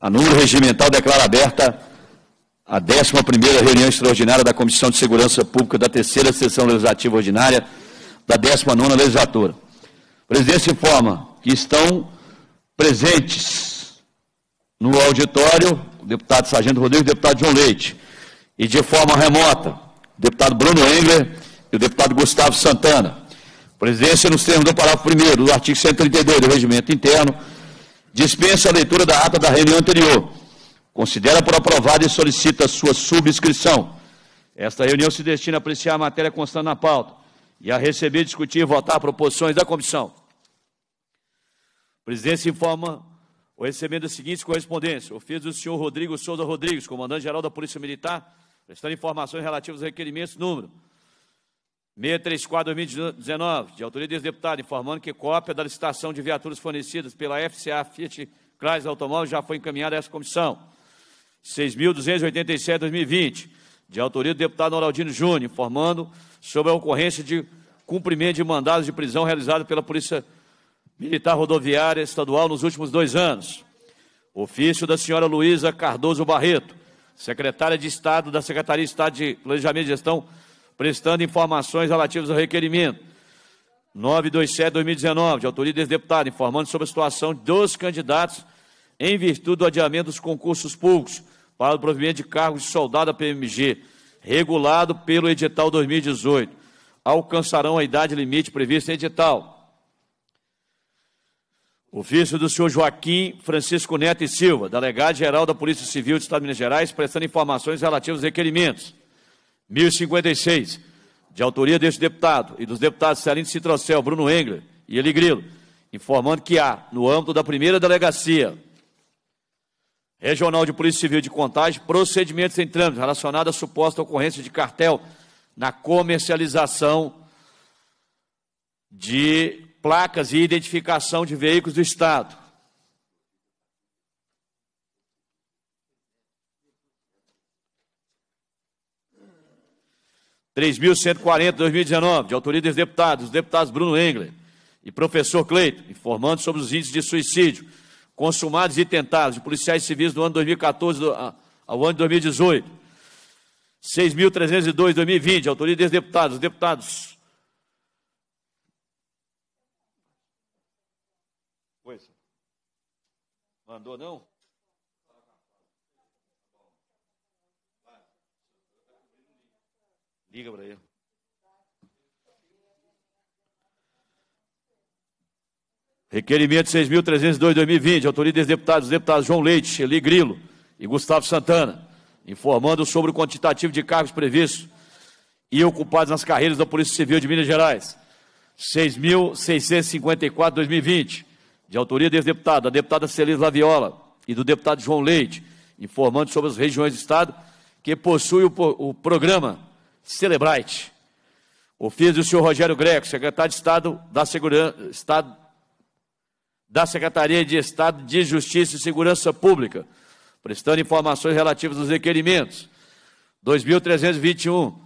A número regimental declara aberta a 11ª reunião extraordinária da Comissão de Segurança Pública da terceira sessão legislativa ordinária da 19ª legislatura. A presidência informa que estão presentes no auditório o deputado Sargento Rodrigues, o deputado João Leite, e de forma remota, o deputado Bruno Engler e o deputado Gustavo Santana. presidência, nos termos do parágrafo 1 do artigo 132 do Regimento Interno, Dispensa a leitura da ata da reunião anterior. Considera por aprovada e solicita sua subscrição. Esta reunião se destina a apreciar a matéria constante na pauta e a receber, discutir e votar proposições da comissão. A presidência informa o recebimento das seguintes correspondências. Ofício do senhor Rodrigo Souza Rodrigues, comandante-geral da Polícia Militar, prestando informações relativas aos requerimentos número 634-2019, de autoria desse deputado, informando que cópia da licitação de viaturas fornecidas pela FCA Fiat Chrysler Automóveis já foi encaminhada a essa comissão. 6.287-2020, de autoria do deputado Noraldino Júnior, informando sobre a ocorrência de cumprimento de mandados de prisão realizado pela Polícia Militar Rodoviária Estadual nos últimos dois anos. Ofício da senhora Luísa Cardoso Barreto, secretária de Estado da Secretaria de Estado de Planejamento e Gestão prestando informações relativas ao requerimento 927-2019, de autoria desse deputado, informando sobre a situação dos candidatos em virtude do adiamento dos concursos públicos para o provimento de cargos de soldado da PMG, regulado pelo edital 2018. Alcançarão a idade limite prevista em edital. Ofício do senhor Joaquim Francisco Neto e Silva, delegado-geral da Polícia Civil do Estado de Minas Gerais, prestando informações relativas aos requerimentos. 1056, de autoria deste deputado e dos deputados Celino Citrocel, Bruno Engler e Eli Grilo, informando que há, no âmbito da primeira delegacia regional de Polícia Civil de Contagem, procedimentos em trâmite relacionados à suposta ocorrência de cartel na comercialização de placas e identificação de veículos do Estado. 3.140, 2019, de autoria dos deputados, os deputados Bruno Engler e professor Cleito, informando sobre os índices de suicídio consumados e tentados de policiais civis do ano 2014 ao ano 2018. 6.302, 2020, autoria dos deputados, os deputados. mandou não? Liga para ele. Requerimento 6.302 2020, autoria dos deputados, dos deputados João Leite, Eli Grilo e Gustavo Santana, informando sobre o quantitativo de cargos previstos e ocupados nas carreiras da Polícia Civil de Minas Gerais. 6.654 2020, de autoria dos deputado, da deputada Celise Laviola e do deputado João Leite, informando sobre as regiões do Estado que possui o, o programa Celebrite. Ofício do senhor Rogério Greco, secretário de Estado da, Segura... Estado... da Secretaria de Estado de Justiça e Segurança Pública, prestando informações relativas aos requerimentos. 2321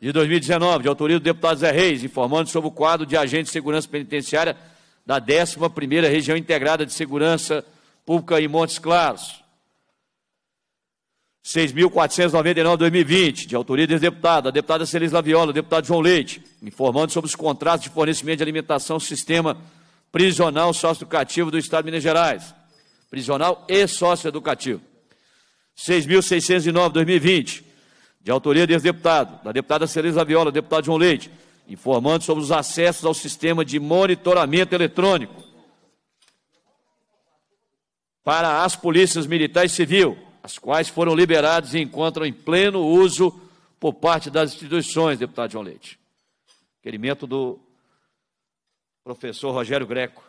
de 2019, de autoria do deputado Zé Reis, informando sobre o quadro de agente de segurança penitenciária da 11ª Região Integrada de Segurança Pública em Montes Claros. 6.499 2020, de autoria do deputado, a deputada Celis Laviola, deputado João Leite, informando sobre os contratos de fornecimento de alimentação sistema prisional socioeducativo do Estado de Minas Gerais. Prisional e socioeducativo. 6.609 2020, de autoria do deputado, da deputada Celis Laviola, deputado João Leite, informando sobre os acessos ao sistema de monitoramento eletrônico para as polícias militares e civil as quais foram liberadas e encontram em pleno uso por parte das instituições, deputado João Leite. Requerimento do professor Rogério Greco.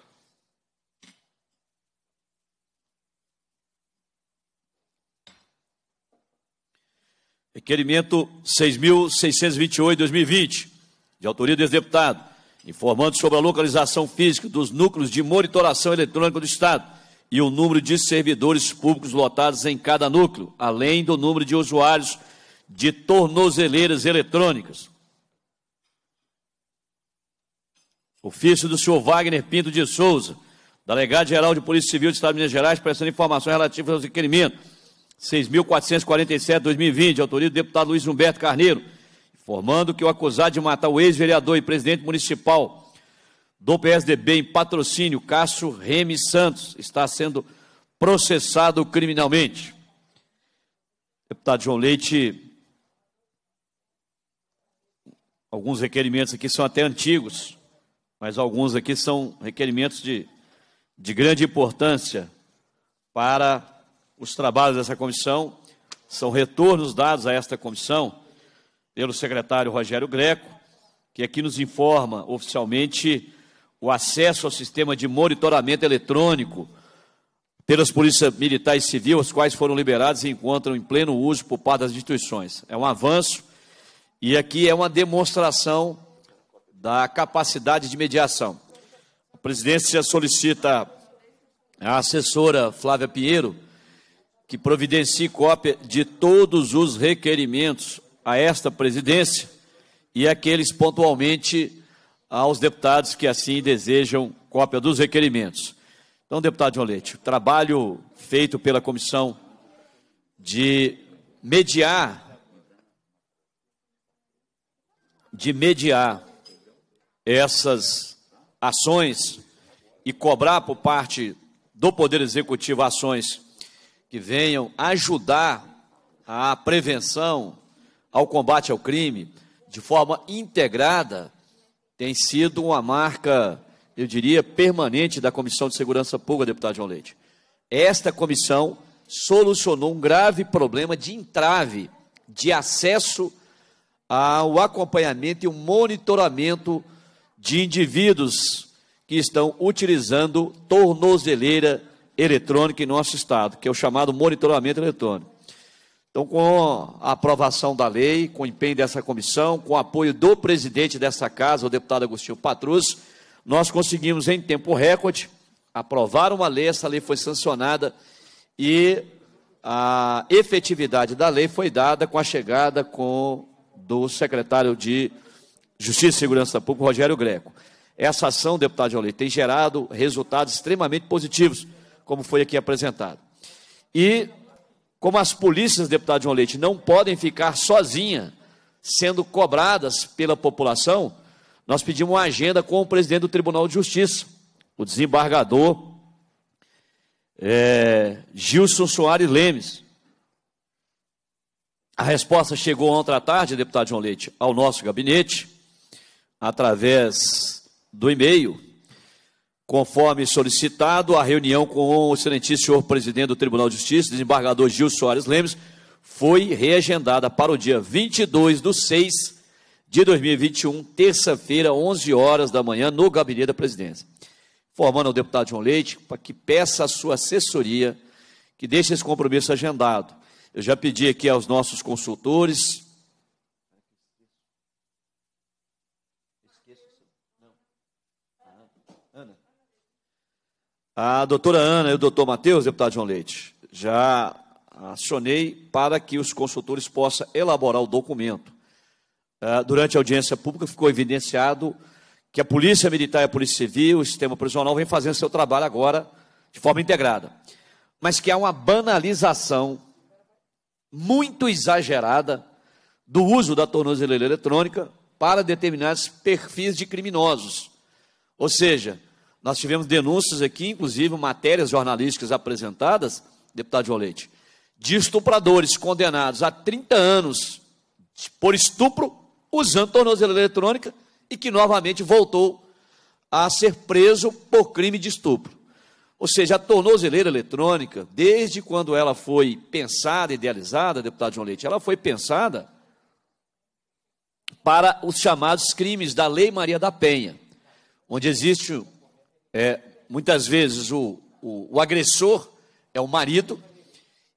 Requerimento 6.628-2020, de autoria do ex-deputado, informando sobre a localização física dos núcleos de monitoração eletrônica do Estado e o número de servidores públicos lotados em cada núcleo, além do número de usuários de tornozeleiras eletrônicas. Ofício do senhor Wagner Pinto de Souza, delegado geral de Polícia Civil do Estado de Minas Gerais, prestando informações relativas aos requerimentos 6.447-2020, autoria do deputado Luiz Humberto Carneiro, informando que o acusado de matar o ex-vereador e presidente municipal do PSDB em patrocínio, Cássio Remes Santos, está sendo processado criminalmente. Deputado João Leite, alguns requerimentos aqui são até antigos, mas alguns aqui são requerimentos de, de grande importância para os trabalhos dessa comissão, são retornos dados a esta comissão pelo secretário Rogério Greco, que aqui nos informa oficialmente o acesso ao sistema de monitoramento eletrônico pelas polícias militares e civil, os quais foram liberados e encontram em pleno uso por parte das instituições. É um avanço e aqui é uma demonstração da capacidade de mediação. A presidência solicita à assessora Flávia Pinheiro que providencie cópia de todos os requerimentos a esta presidência e aqueles pontualmente aos deputados que assim desejam cópia dos requerimentos. Então, deputado João Leite, o trabalho feito pela comissão de mediar de mediar essas ações e cobrar por parte do Poder Executivo ações que venham ajudar à prevenção, ao combate ao crime, de forma integrada, tem sido uma marca, eu diria, permanente da Comissão de Segurança Pública, deputado João Leite. Esta comissão solucionou um grave problema de entrave de acesso ao acompanhamento e o monitoramento de indivíduos que estão utilizando tornozeleira eletrônica em nosso estado, que é o chamado monitoramento eletrônico. Então, com a aprovação da lei, com o empenho dessa comissão, com o apoio do presidente dessa casa, o deputado Agostinho Patrus, nós conseguimos, em tempo recorde, aprovar uma lei, essa lei foi sancionada e a efetividade da lei foi dada com a chegada com, do secretário de Justiça e Segurança Pública, Rogério Greco. Essa ação, deputado Jolie, tem gerado resultados extremamente positivos, como foi aqui apresentado. E como as polícias, deputado João Leite, não podem ficar sozinhas sendo cobradas pela população, nós pedimos uma agenda com o presidente do Tribunal de Justiça, o desembargador é, Gilson Soares Lemes. A resposta chegou ontem à tarde, deputado João Leite, ao nosso gabinete, através do e-mail Conforme solicitado, a reunião com o excelentíssimo senhor presidente do Tribunal de Justiça, desembargador Gil Soares Lemes, foi reagendada para o dia 22 de 6 de 2021, terça-feira, 11 horas da manhã, no gabinete da presidência. Formando ao deputado João Leite para que peça a sua assessoria que deixe esse compromisso agendado. Eu já pedi aqui aos nossos consultores, A doutora Ana e o doutor Matheus, deputado João Leite, já acionei para que os consultores possam elaborar o documento. Ah, durante a audiência pública ficou evidenciado que a Polícia Militar e a Polícia Civil, o sistema prisional, vem fazendo seu trabalho agora de forma integrada. Mas que há uma banalização muito exagerada do uso da tornozeleira eletrônica para determinados perfis de criminosos. Ou seja, nós tivemos denúncias aqui, inclusive matérias jornalísticas apresentadas, deputado João Leite, de estupradores condenados a 30 anos por estupro usando tornozeleira eletrônica e que novamente voltou a ser preso por crime de estupro. Ou seja, a tornozeleira eletrônica, desde quando ela foi pensada, idealizada, deputado João Leite, ela foi pensada para os chamados crimes da Lei Maria da Penha, onde existe é, muitas vezes o, o, o agressor é o marido,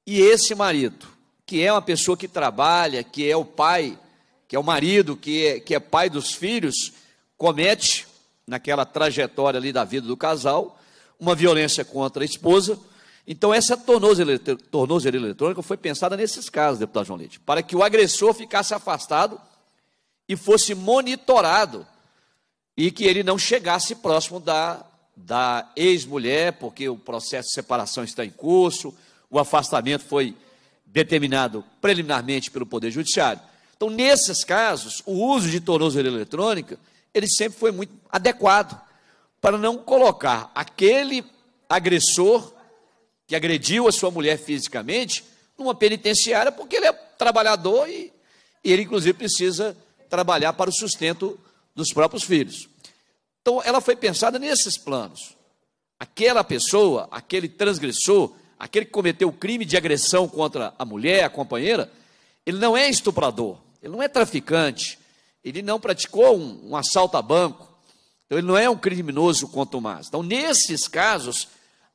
e esse marido, que é uma pessoa que trabalha, que é o pai, que é o marido, que é, que é pai dos filhos, comete, naquela trajetória ali da vida do casal, uma violência contra a esposa. Então, essa tornozeleira, tornozeleira eletrônica foi pensada nesses casos, deputado João Leite, para que o agressor ficasse afastado e fosse monitorado e que ele não chegasse próximo da da ex-mulher, porque o processo de separação está em curso, o afastamento foi determinado preliminarmente pelo Poder Judiciário. Então, nesses casos, o uso de tornozeleira eletrônica, ele sempre foi muito adequado para não colocar aquele agressor que agrediu a sua mulher fisicamente numa penitenciária, porque ele é trabalhador e, e ele, inclusive, precisa trabalhar para o sustento dos próprios filhos. Então, ela foi pensada nesses planos. Aquela pessoa, aquele transgressor, aquele que cometeu o crime de agressão contra a mulher, a companheira, ele não é estuprador, ele não é traficante, ele não praticou um, um assalto a banco, então ele não é um criminoso quanto mais. Então, nesses casos,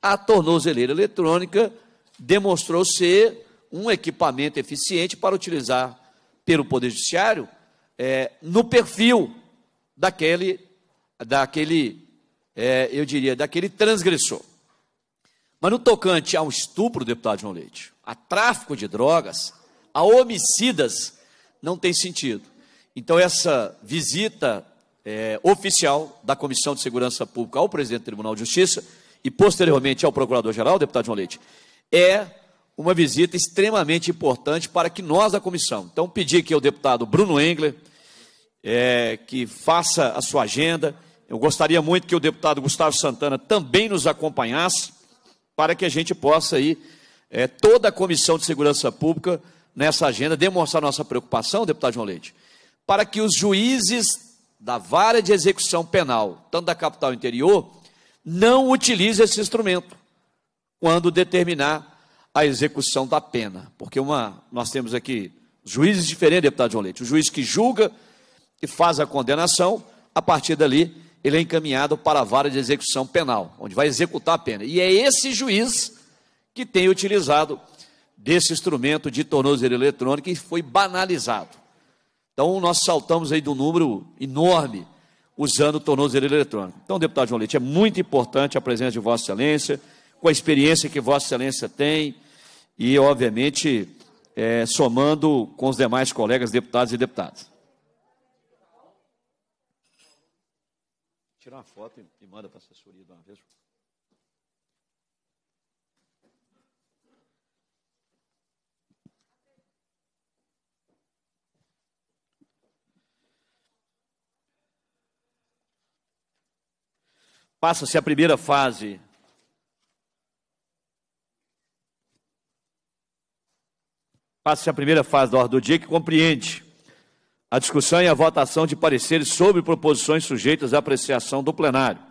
a tornozeleira eletrônica demonstrou ser um equipamento eficiente para utilizar pelo Poder Judiciário é, no perfil daquele daquele, é, eu diria, daquele transgressor. Mas no tocante ao estupro, deputado João Leite, a tráfico de drogas, a homicidas, não tem sentido. Então, essa visita é, oficial da Comissão de Segurança Pública ao presidente do Tribunal de Justiça e, posteriormente, ao procurador-geral, deputado João Leite, é uma visita extremamente importante para que nós, da comissão, então, pedir que o deputado Bruno Engler, é, que faça a sua agenda eu gostaria muito que o deputado Gustavo Santana também nos acompanhasse, para que a gente possa aí, é, toda a Comissão de Segurança Pública, nessa agenda, demonstrar nossa preocupação, deputado João Leite, para que os juízes da vara de execução penal, tanto da capital interior, não utilizem esse instrumento quando determinar a execução da pena. Porque uma, nós temos aqui juízes diferentes, deputado João Leite, o juiz que julga, e faz a condenação, a partir dali ele é encaminhado para a vara de execução penal, onde vai executar a pena. E é esse juiz que tem utilizado desse instrumento de tornozelo eletrônico e foi banalizado. Então, nós saltamos aí de um número enorme usando o tornozelo eletrônico. Então, deputado João Leite, é muito importante a presença de Vossa Excelência, com a experiência que Vossa Excelência tem e, obviamente, é, somando com os demais colegas deputados e deputadas. tira uma foto e, e manda para a assessoria de uma vez. Passa-se a primeira fase Passa-se a primeira fase da ordem do dia que compreende a discussão e a votação de pareceres sobre proposições sujeitas à apreciação do plenário.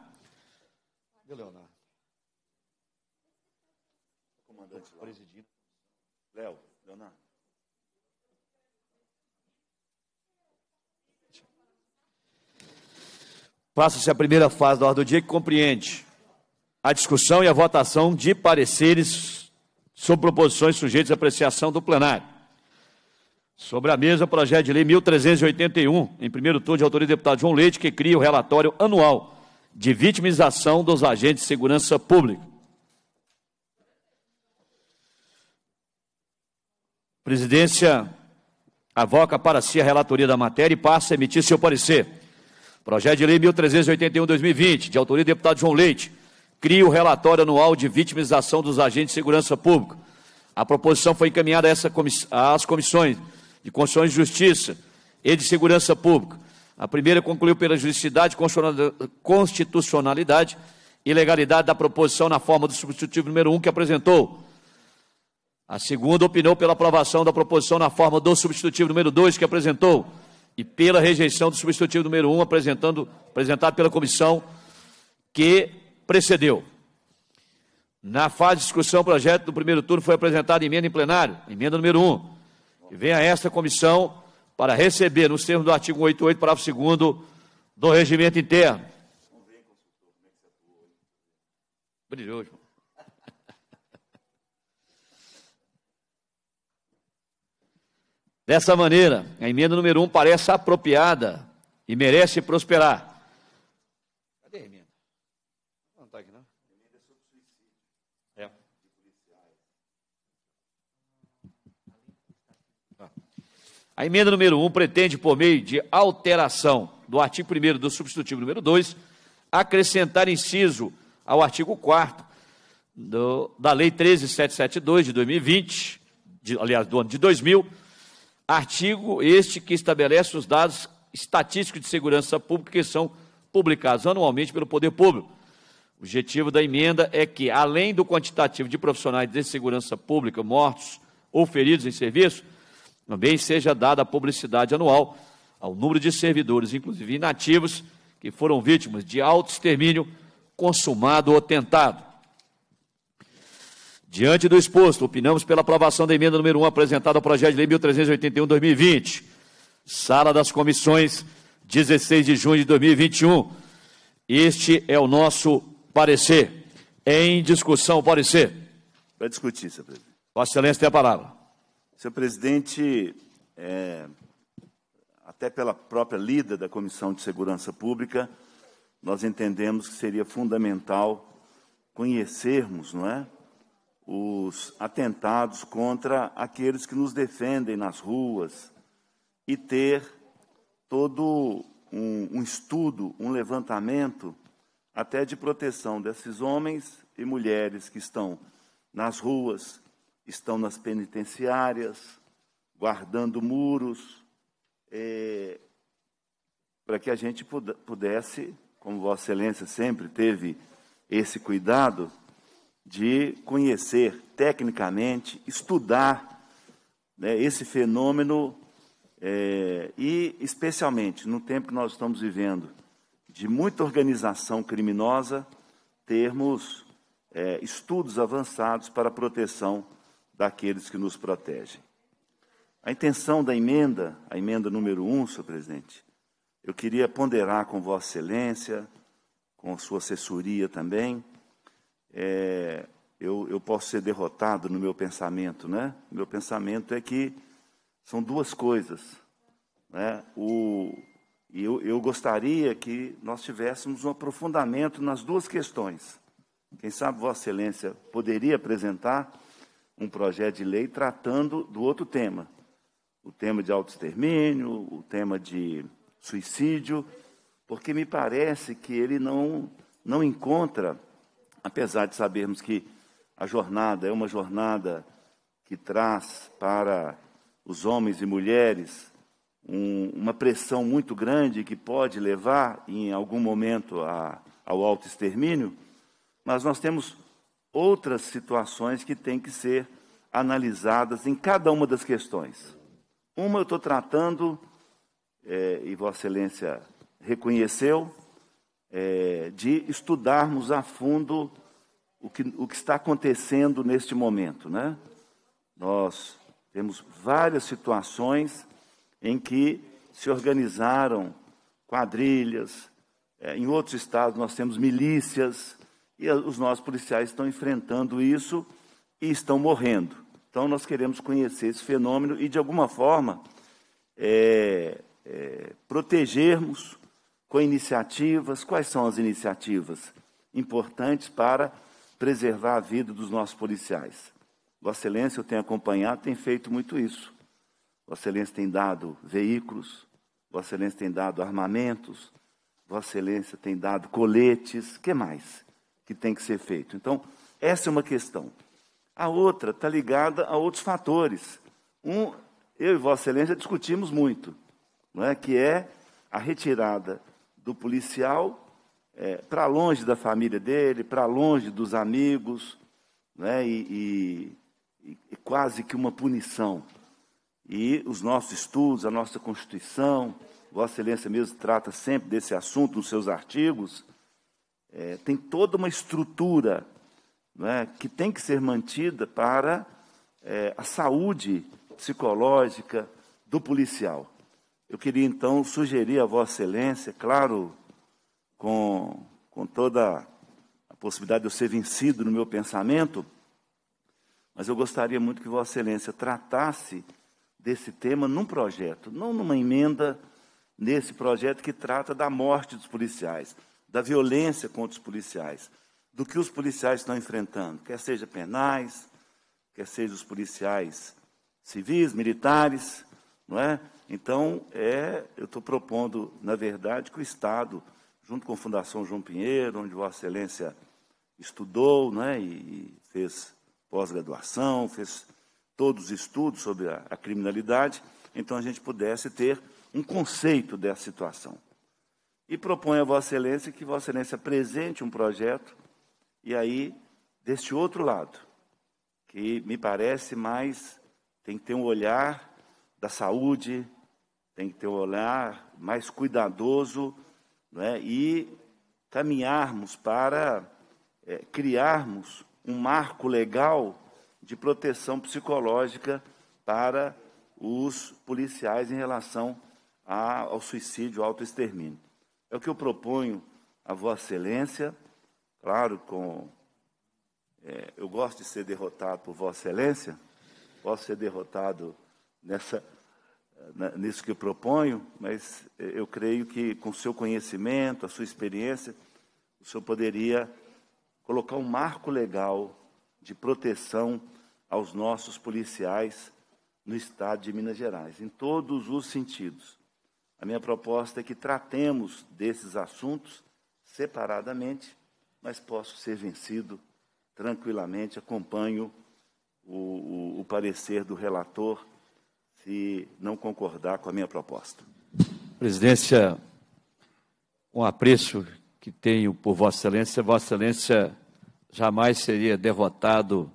Passa-se a primeira fase da ordem do dia que compreende a discussão e a votação de pareceres sobre proposições sujeitas à apreciação do plenário. Sobre a mesa, o projeto de lei 1381, em primeiro turno de autoria do deputado João Leite, que cria o relatório anual de vitimização dos agentes de segurança pública. presidência avoca para si a relatoria da matéria e passa a emitir seu parecer. Projeto de lei 1381-2020, de autoria do deputado João Leite, cria o relatório anual de vitimização dos agentes de segurança pública. A proposição foi encaminhada às comissões de Constituição de Justiça e de Segurança Pública. A primeira concluiu pela juridicidade, constitucionalidade e legalidade da proposição na forma do substitutivo número 1 um que apresentou. A segunda opinou pela aprovação da proposição na forma do substitutivo número 2 que apresentou e pela rejeição do substitutivo número 1 um, apresentando, apresentado pela comissão que precedeu. Na fase de discussão, o projeto do primeiro turno foi apresentado emenda em plenário, emenda número 1. Um e venha a esta comissão para receber, nos termos do artigo 88, parágrafo 2 do regimento interno. Brilhou, João. Dessa maneira, a emenda número 1 um parece apropriada e merece prosperar A emenda número 1 um pretende, por meio de alteração do artigo 1 do substitutivo número 2, acrescentar inciso ao artigo 4 da Lei 13772 de 2020, de, aliás, do ano de 2000, artigo este que estabelece os dados estatísticos de segurança pública que são publicados anualmente pelo Poder Público. O objetivo da emenda é que, além do quantitativo de profissionais de segurança pública mortos ou feridos em serviço, também seja dada a publicidade anual ao número de servidores, inclusive inativos, que foram vítimas de auto-extermínio consumado ou tentado. Diante do exposto, opinamos pela aprovação da emenda número 1 apresentada ao projeto de lei 1381-2020, Sala das Comissões, 16 de junho de 2021. Este é o nosso parecer. Em discussão, parecer. Para discutir, senhor presidente. Vossa Excelência tem a palavra. Senhor presidente, é, até pela própria lida da Comissão de Segurança Pública, nós entendemos que seria fundamental conhecermos, não é, os atentados contra aqueles que nos defendem nas ruas e ter todo um, um, estudo, um levantamento até de proteção desses homens e mulheres que estão nas ruas, estão nas penitenciárias, guardando muros, é, para que a gente pudesse, como Vossa Excelência sempre teve esse cuidado, de conhecer tecnicamente, estudar né, esse fenômeno é, e, especialmente, no tempo que nós estamos vivendo, de muita organização criminosa, termos é, estudos avançados para a proteção daqueles que nos protegem. A intenção da emenda, a emenda número um, senhor presidente, eu queria ponderar com Vossa Excelência, com sua assessoria também. É, eu, eu posso ser derrotado no meu pensamento, né? Meu pensamento é que são duas coisas. Né? O, eu, eu gostaria que nós tivéssemos um aprofundamento nas duas questões. Quem sabe Vossa Excelência poderia apresentar um projeto de lei tratando do outro tema, o tema de autoextermínio, o tema de suicídio, porque me parece que ele não, não encontra, apesar de sabermos que a jornada é uma jornada que traz para os homens e mulheres um, uma pressão muito grande que pode levar, em algum momento, a, ao autoextermínio, mas nós temos outras situações que têm que ser analisadas em cada uma das questões. Uma eu estou tratando, é, e Vossa Excelência reconheceu, é, de estudarmos a fundo o que, o que está acontecendo neste momento. Né? Nós temos várias situações em que se organizaram quadrilhas, é, em outros estados nós temos milícias, e os nossos policiais estão enfrentando isso e estão morrendo. Então, nós queremos conhecer esse fenômeno e, de alguma forma, é, é, protegermos com iniciativas. Quais são as iniciativas importantes para preservar a vida dos nossos policiais? Vossa Excelência, eu tenho acompanhado, tem feito muito isso. Vossa Excelência tem dado veículos, Vossa Excelência tem dado armamentos, Vossa Excelência tem dado coletes, que mais? que tem que ser feito. Então, essa é uma questão. A outra está ligada a outros fatores. Um, eu e Vossa Excelência discutimos muito, não é? que é a retirada do policial é, para longe da família dele, para longe dos amigos, não é? E, e, e quase que uma punição. E os nossos estudos, a nossa Constituição, Vossa Excelência mesmo trata sempre desse assunto nos seus artigos é, tem toda uma estrutura né, que tem que ser mantida para é, a saúde psicológica do policial. Eu queria então sugerir a Vossa Excelência, claro, com, com toda a possibilidade de eu ser vencido no meu pensamento, mas eu gostaria muito que Vossa Excelência tratasse desse tema num projeto, não numa emenda, nesse projeto que trata da morte dos policiais da violência contra os policiais, do que os policiais estão enfrentando, quer seja penais, quer seja os policiais civis, militares, não é? Então, é, eu estou propondo, na verdade, que o Estado, junto com a Fundação João Pinheiro, onde Vossa Excelência estudou né, e fez pós-graduação, fez todos os estudos sobre a, a criminalidade, então a gente pudesse ter um conceito dessa situação e proponho a Vossa Excelência que Vossa Excelência apresente um projeto, e aí, deste outro lado, que me parece mais, tem que ter um olhar da saúde, tem que ter um olhar mais cuidadoso, não é? e caminharmos para é, criarmos um marco legal de proteção psicológica para os policiais em relação a, ao suicídio, ao autoextermínio. É o que eu proponho a Vossa Excelência, claro, com. É, eu gosto de ser derrotado por Vossa Excelência, posso ser derrotado nessa, na, nisso que eu proponho, mas é, eu creio que com o seu conhecimento, a sua experiência, o senhor poderia colocar um marco legal de proteção aos nossos policiais no estado de Minas Gerais, em todos os sentidos. A minha proposta é que tratemos desses assuntos separadamente, mas posso ser vencido tranquilamente. Acompanho o, o, o parecer do relator se não concordar com a minha proposta. Presidência, com um apreço que tenho por Vossa Excelência, Vossa Excelência jamais seria derrotado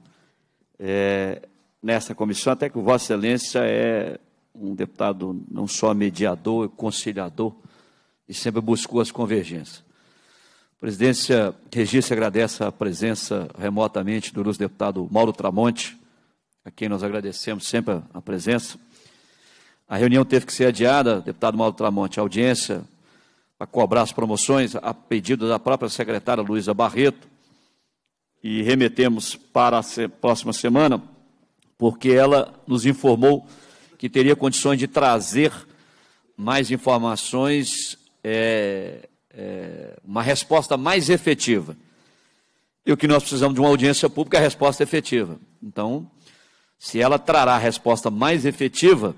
é, nessa comissão, até que Vossa Excelência é um deputado não só mediador, conciliador, e sempre buscou as convergências. A presidência Regis agradece a presença remotamente do nosso deputado Mauro Tramonte, a quem nós agradecemos sempre a presença. A reunião teve que ser adiada, deputado Mauro Tramonte, a audiência para cobrar as promoções a pedido da própria secretária Luísa Barreto e remetemos para a próxima semana, porque ela nos informou que teria condições de trazer mais informações, é, é, uma resposta mais efetiva. E o que nós precisamos de uma audiência pública é a resposta efetiva. Então, se ela trará a resposta mais efetiva,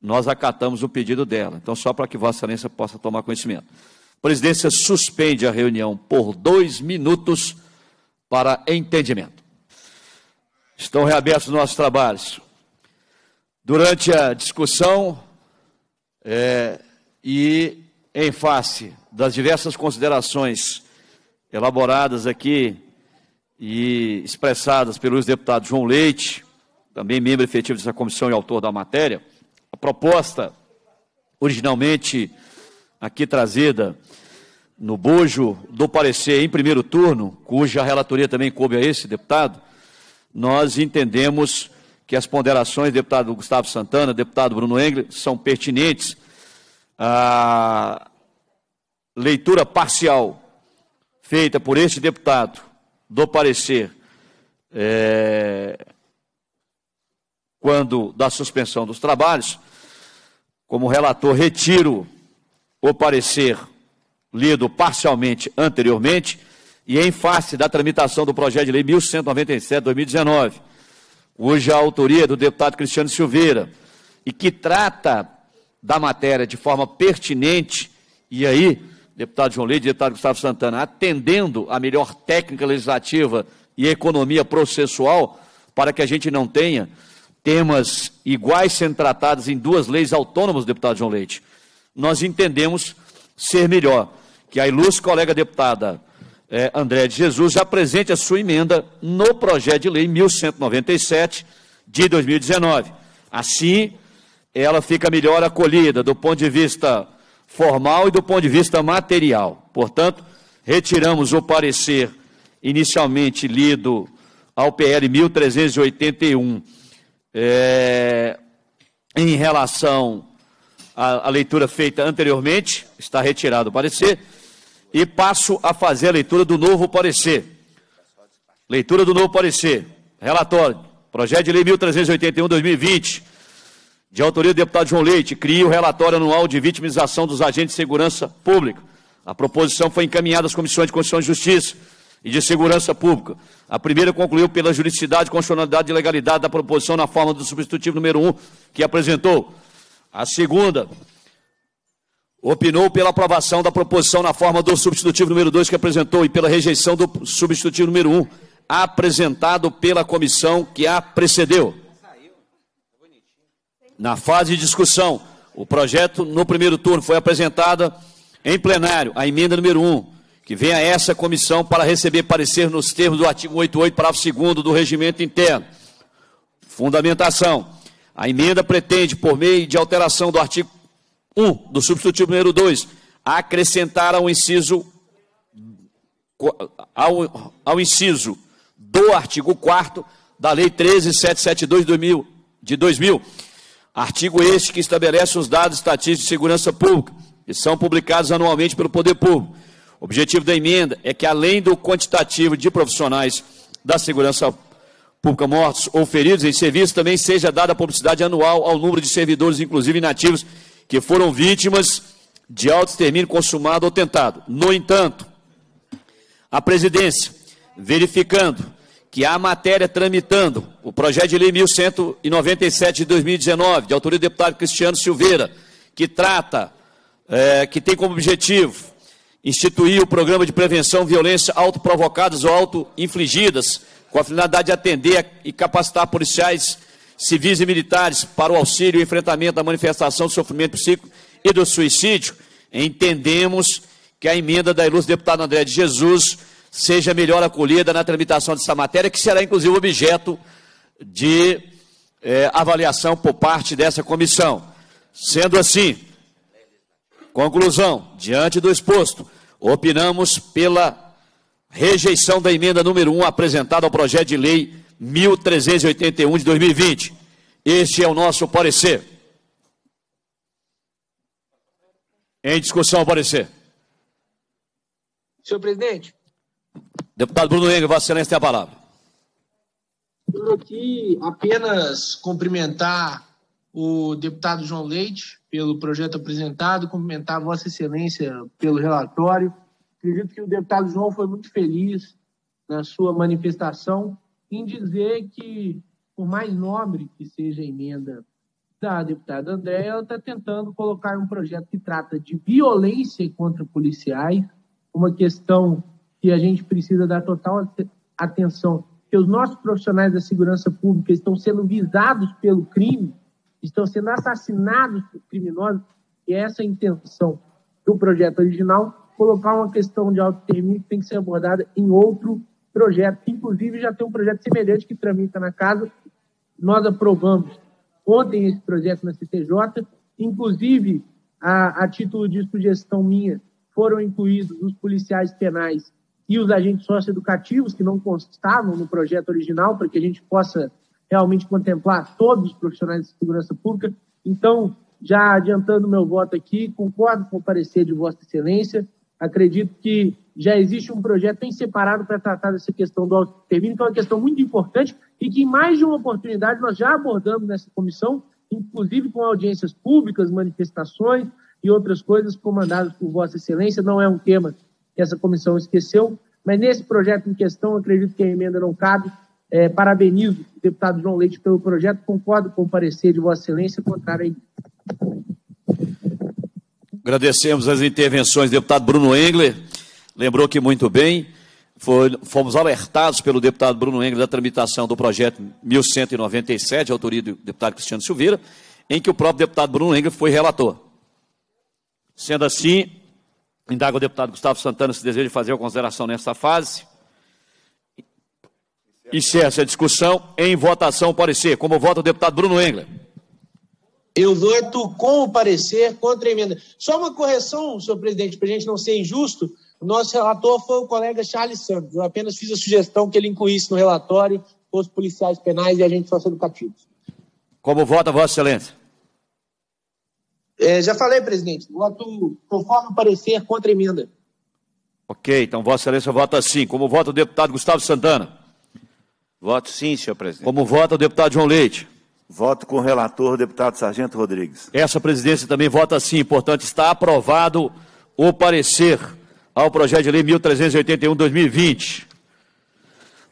nós acatamos o pedido dela. Então, só para que Vossa Excelência possa tomar conhecimento. A presidência suspende a reunião por dois minutos para entendimento. Estão reabertos nossos trabalhos durante a discussão é, e em face das diversas considerações elaboradas aqui e expressadas pelos deputados João Leite, também membro efetivo dessa comissão e autor da matéria, a proposta originalmente aqui trazida no bojo do parecer em primeiro turno, cuja relatoria também coube a esse deputado, nós entendemos que as ponderações do deputado Gustavo Santana, deputado Bruno Engler, são pertinentes. A leitura parcial feita por este deputado do parecer é, quando da suspensão dos trabalhos, como relator, retiro o parecer lido parcialmente anteriormente e em face da tramitação do projeto de lei 1197 2019 hoje a autoria é do deputado Cristiano Silveira, e que trata da matéria de forma pertinente, e aí, deputado João Leite, deputado Gustavo Santana, atendendo a melhor técnica legislativa e economia processual, para que a gente não tenha temas iguais sendo tratados em duas leis autônomas, deputado João Leite, nós entendemos ser melhor que a ilustre colega deputada é, André de Jesus apresente a sua emenda no projeto de lei 1197 de 2019. Assim, ela fica melhor acolhida do ponto de vista formal e do ponto de vista material. Portanto, retiramos o parecer inicialmente lido ao PL 1381 é, em relação à, à leitura feita anteriormente, está retirado o parecer e passo a fazer a leitura do novo parecer. Leitura do novo parecer. Relatório. Projeto de Lei 1381-2020, de autoria do deputado João Leite, cria o relatório anual de vitimização dos agentes de segurança pública. A proposição foi encaminhada às comissões de Constituição de Justiça e de Segurança Pública. A primeira concluiu pela juridicidade, constitucionalidade e legalidade da proposição na forma do substitutivo número 1 um que apresentou. A segunda opinou pela aprovação da proposição na forma do substitutivo número 2 que apresentou e pela rejeição do substitutivo número 1, um, apresentado pela comissão que a precedeu. Na fase de discussão, o projeto no primeiro turno foi apresentada em plenário a emenda número 1, um, que vem a essa comissão para receber parecer nos termos do artigo 88, parágrafo 2 do regimento interno. Fundamentação. A emenda pretende, por meio de alteração do artigo 1 do substitutivo número 2, acrescentar ao inciso ao, ao inciso do artigo 4 da Lei 13772 2000, de 2000, artigo este que estabelece os dados estatísticos de segurança pública, e são publicados anualmente pelo poder público. O objetivo da emenda é que além do quantitativo de profissionais da segurança pública mortos ou feridos em serviço também seja dada publicidade anual ao número de servidores, inclusive inativos, que foram vítimas de auto-extermínio consumado ou tentado. No entanto, a presidência, verificando que há matéria tramitando o projeto de lei 1197 de 2019, de autoria do deputado Cristiano Silveira, que trata, é, que tem como objetivo instituir o programa de prevenção violência autoprovocadas ou autoinfligidas, com a finalidade de atender e capacitar policiais civis e militares para o auxílio e enfrentamento da manifestação do sofrimento psíquico e do suicídio, entendemos que a emenda da ilustre deputada André de Jesus seja melhor acolhida na tramitação dessa matéria, que será inclusive objeto de é, avaliação por parte dessa comissão. Sendo assim, conclusão, diante do exposto, opinamos pela rejeição da emenda número 1 apresentada ao projeto de lei 1381 de 2020. Este é o nosso parecer. Em discussão, o parecer. Senhor presidente. Deputado Bruno Engel, Vossa Excelência tem a palavra. Eu aqui apenas cumprimentar o deputado João Leite pelo projeto apresentado, cumprimentar Vossa Excelência pelo relatório. Acredito que o deputado João foi muito feliz na sua manifestação em dizer que, por mais nobre que seja a emenda da deputada Andréa, ela está tentando colocar um projeto que trata de violência contra policiais, uma questão que a gente precisa dar total atenção, que os nossos profissionais da segurança pública estão sendo visados pelo crime, estão sendo assassinados por criminosos, e é essa é a intenção do projeto original, colocar uma questão de autodeterminismo que tem que ser abordada em outro projeto, que inclusive já tem um projeto semelhante que tramita tá na casa. Nós aprovamos ontem esse projeto na CTJ, inclusive a, a título de sugestão minha, foram incluídos os policiais penais e os agentes socioeducativos que não constavam no projeto original, para que a gente possa realmente contemplar todos os profissionais de segurança pública. Então, já adiantando meu voto aqui, concordo com o parecer de Vossa Excelência. Acredito que já existe um projeto em separado para tratar dessa questão do autotermínio, que é uma questão muito importante e que, em mais de uma oportunidade, nós já abordamos nessa comissão, inclusive com audiências públicas, manifestações e outras coisas comandadas por Vossa Excelência. Não é um tema que essa comissão esqueceu, mas nesse projeto em questão, acredito que a emenda não cabe. É, parabenizo o deputado João Leite pelo projeto, concordo com o parecer de Vossa Excelência, contrário aí. Agradecemos as intervenções, deputado Bruno Engler. Lembrou que muito bem, foi, fomos alertados pelo deputado Bruno Engel da tramitação do projeto 1197, autoria do deputado Cristiano Silveira, em que o próprio deputado Bruno Engel foi relator. Sendo assim, indaga o deputado Gustavo Santana se deseja fazer a consideração nesta fase. e se essa discussão. Em votação, parecer. Como vota o deputado Bruno Engler? Eu voto com o parecer contra a emenda. Só uma correção, senhor presidente, para a gente não ser injusto. O nosso relator foi o colega Charles Santos. Eu apenas fiz a sugestão que ele incluísse no relatório os policiais penais e agentes socioeducativos. Como vota, Vossa Excelência? É, já falei, presidente. Voto conforme o parecer contra a emenda. Ok, então Vossa Excelência vota sim. Como vota o deputado Gustavo Santana? Voto sim, senhor presidente. Como vota o deputado João Leite? Voto com o relator, deputado Sargento Rodrigues. Essa presidência também vota sim. Importante, está aprovado o parecer ao projeto de lei 1381-2020.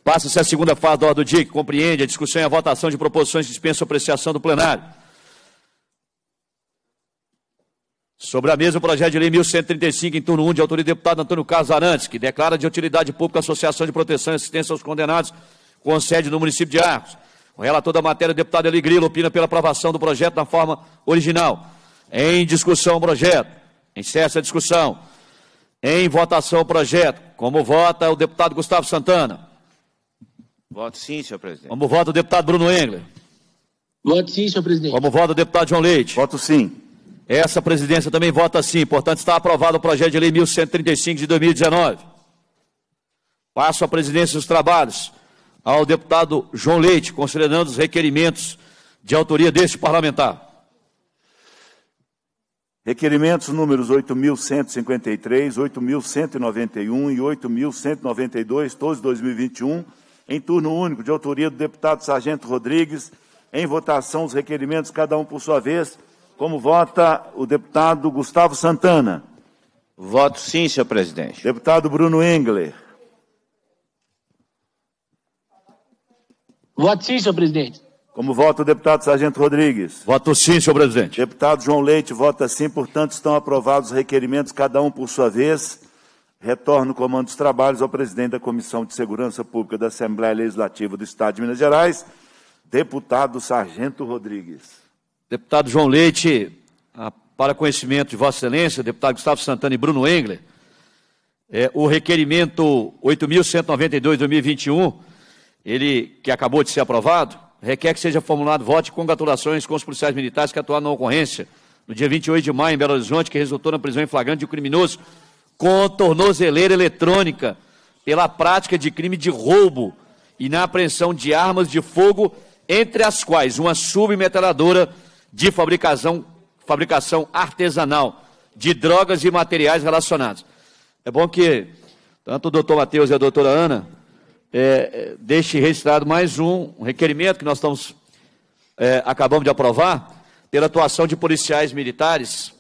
Passa-se a segunda fase da ordem do dia, que compreende a discussão e a votação de proposições que dispensam apreciação do plenário. Sobre a mesma, o projeto de lei 1135, em turno 1, de autoria do deputado Antônio Carlos Arantes, que declara de utilidade pública a Associação de Proteção e Assistência aos Condenados, com sede no município de Arcos. O relator da matéria, o deputado Eli Grilo, opina pela aprovação do projeto na forma original. Em discussão o projeto. Encerra a discussão. Em votação o projeto. Como vota o deputado Gustavo Santana? Voto sim, senhor presidente. Como vota o deputado Bruno Engler? Voto sim, senhor presidente. Como vota o deputado João Leite? Voto sim. Essa presidência também vota sim. Portanto, está aprovado o projeto de lei 1135 de 2019. Passo a presidência dos trabalhos ao deputado João Leite, considerando os requerimentos de autoria deste parlamentar. Requerimentos números 8.153, 8.191 e 8.192, todos 2021, em turno único, de autoria do deputado Sargento Rodrigues. Em votação, os requerimentos, cada um por sua vez. Como vota o deputado Gustavo Santana? Voto sim, senhor presidente. Deputado Bruno Engler. Voto sim, senhor presidente. Como vota o deputado Sargento Rodrigues? Voto sim, senhor presidente. Deputado João Leite vota sim, portanto estão aprovados os requerimentos, cada um por sua vez. Retorno o comando dos trabalhos ao presidente da Comissão de Segurança Pública da Assembleia Legislativa do Estado de Minas Gerais, deputado Sargento Rodrigues. Deputado João Leite, ah, para conhecimento de Vossa Excelência, deputado Gustavo Santana e Bruno Engler, é, o requerimento 8.192-2021, ele que acabou de ser aprovado, requer que seja formulado voto de congratulações com os policiais militares que atuaram na ocorrência no dia 28 de maio em Belo Horizonte, que resultou na prisão em flagrante de um criminoso com tornozeleira eletrônica pela prática de crime de roubo e na apreensão de armas de fogo, entre as quais uma submetralhadora de fabricação, fabricação artesanal de drogas e materiais relacionados. É bom que tanto o doutor Matheus e a doutora Ana é, deixe registrado mais um, requerimento que nós estamos é, acabamos de aprovar, pela atuação de policiais militares.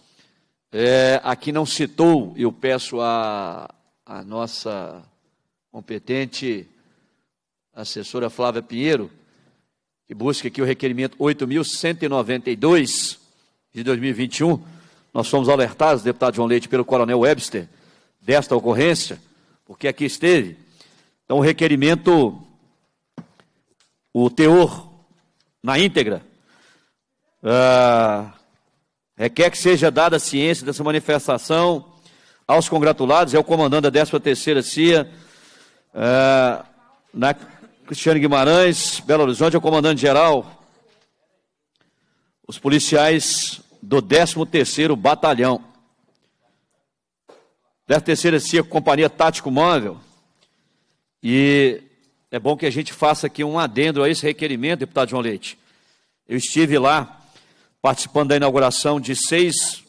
É, aqui não citou, eu peço a, a nossa competente assessora Flávia Pinheiro, que busque aqui o requerimento 8.192 de 2021. Nós fomos alertados, deputado João Leite, pelo coronel Webster, desta ocorrência, porque aqui esteve então, é o requerimento, o teor na íntegra, uh, requer que seja dada ciência dessa manifestação aos congratulados, é o comandante da 13ª CIA, uh, na Cristiano Guimarães, Belo Horizonte, é o comandante-geral, os policiais do 13º Batalhão. 13ª CIA, Companhia Tático Móvel, e é bom que a gente faça aqui um adendo a esse requerimento, deputado João Leite. Eu estive lá participando da inauguração de seis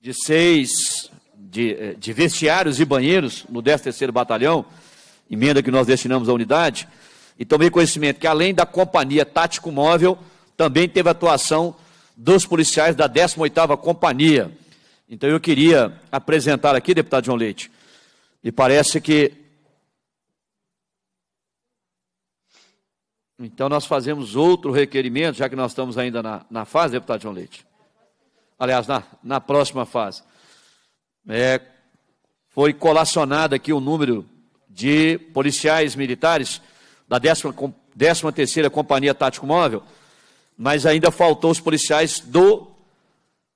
de seis de, eh, de vestiários e banheiros no 13º Batalhão, emenda que nós destinamos à unidade, e tomei conhecimento que além da companhia Tático Móvel, também teve atuação dos policiais da 18ª Companhia. Então eu queria apresentar aqui, deputado João Leite, e parece que. Então, nós fazemos outro requerimento, já que nós estamos ainda na, na fase, deputado João Leite. Aliás, na, na próxima fase. É, foi colacionado aqui o número de policiais militares da 13 terceira Companhia Tático Móvel, mas ainda faltou os policiais do